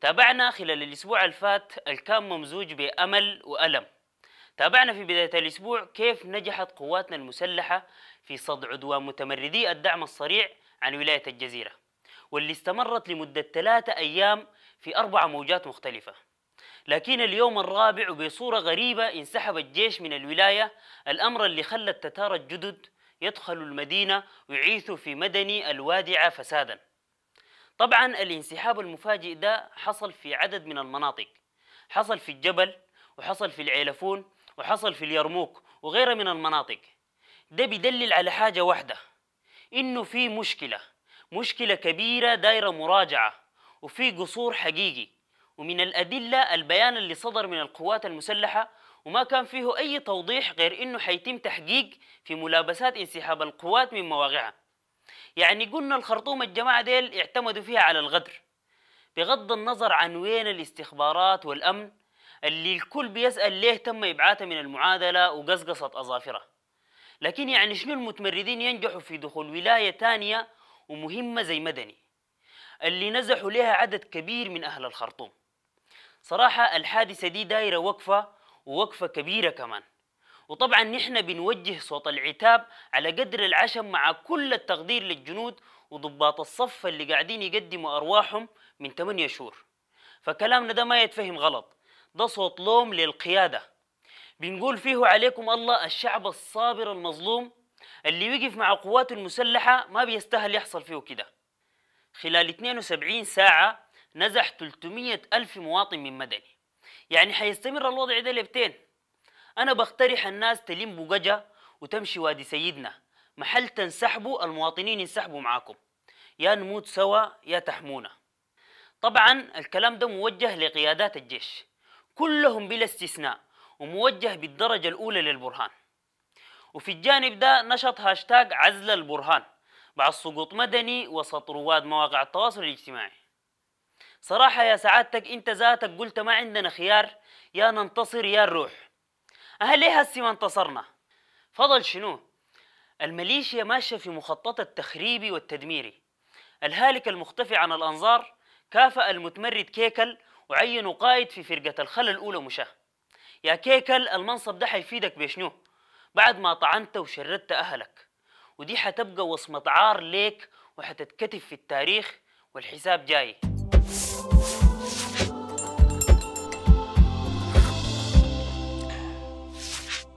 تابعنا خلال الأسبوع الفات الكام ممزوج بأمل وألم تابعنا في بداية الأسبوع كيف نجحت قواتنا المسلحة في صد عدوان متمردي الدعم الصريع عن ولاية الجزيرة واللي استمرت لمدة ثلاثة أيام في أربع موجات مختلفة لكن اليوم الرابع وبصورة غريبة انسحب الجيش من الولاية الأمر اللي خلى التتار الجدد يدخلوا المدينة ويعيثوا في مدني الوادعة فسادا طبعا الانسحاب المفاجئ ده حصل في عدد من المناطق حصل في الجبل وحصل في العيلفون وحصل في اليرموك وغيرها من المناطق ده بيدلل على حاجة واحدة إنه في مشكلة مشكلة كبيرة دايرة مراجعة وفي قصور حقيقي ومن الأدلة البيان اللي صدر من القوات المسلحة وما كان فيه أي توضيح غير إنه حيتم تحقيق في ملابسات انسحاب القوات من مواقعها يعني قلنا الخرطوم الجماعة ديل اعتمدوا فيها على الغدر بغض النظر عن وين الاستخبارات والأمن اللي الكل بيسأل ليه تم إبعاثه من المعادلة وقصقصت أظافره لكن يعني شنو المتمردين ينجحوا في دخول ولاية تانية ومهمة زي مدني اللي نزحوا لها عدد كبير من أهل الخرطوم صراحة الحادثة دي دايرة وقفة ووقفة كبيرة كمان وطبعا نحن بنوجه صوت العتاب على قدر العشم مع كل التقدير للجنود وضباط الصف اللي قاعدين يقدموا أرواحهم من 8 شهور فكلامنا ده ما يتفهم غلط ده صوت لوم للقيادة بنقول فيه عليكم الله الشعب الصابر المظلوم اللي وقف مع قواته المسلحة ما بيستاهل يحصل فيه كده خلال 72 ساعة نزح 300 ألف مواطن من مدني يعني حيستمر الوضع ده لبتين أنا بقترح الناس تلم بقجا وتمشي وادي سيدنا محل تنسحبوا المواطنين ينسحبوا معاكم يا نموت سوا يا تحمونا طبعا الكلام ده موجه لقيادات الجيش كلهم بلا استثناء وموجه بالدرجة الأولى للبرهان وفي الجانب ده نشط هاشتاج عزل البرهان بعد سقوط مدني وسط رواد مواقع التواصل الاجتماعي صراحة يا سعادتك انت ذاتك قلت ما عندنا خيار يا ننتصر يا نروح أهلها ما انتصرنا فضل شنو؟ الميليشيا ماشية في مخططها التخريبي والتدميري الهالك المختفي عن الأنظار كافأ المتمرد كيكل وعينه قائد في فرقة الخل الأولى مشاه يا كيكل المنصب ده حيفيدك بشنو؟ بعد ما طعنت وشردت أهلك ودي حتبقى وصمة عار ليك وحتتكتب في التاريخ والحساب جاي